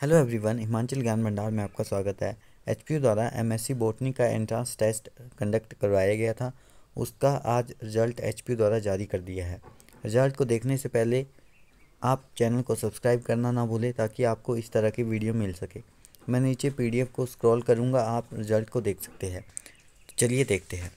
hello everyone Himachal ज्ञान भंडार में आपका स्वागत है एच द्वारा एम एस बोटनी का एंट्रांस टेस्ट कंडक्ट करवाया गया था उसका आज रिजल्ट एच द्वारा जारी कर दिया है रिजल्ट को देखने से पहले आप चैनल को सब्सक्राइब करना ना भूलें ताकि आपको इस तरह की वीडियो मिल सके मैं नीचे पीडीएफ को स्क्रॉल करूँगा आप रिजल्ट को देख सकते हैं चलिए देखते हैं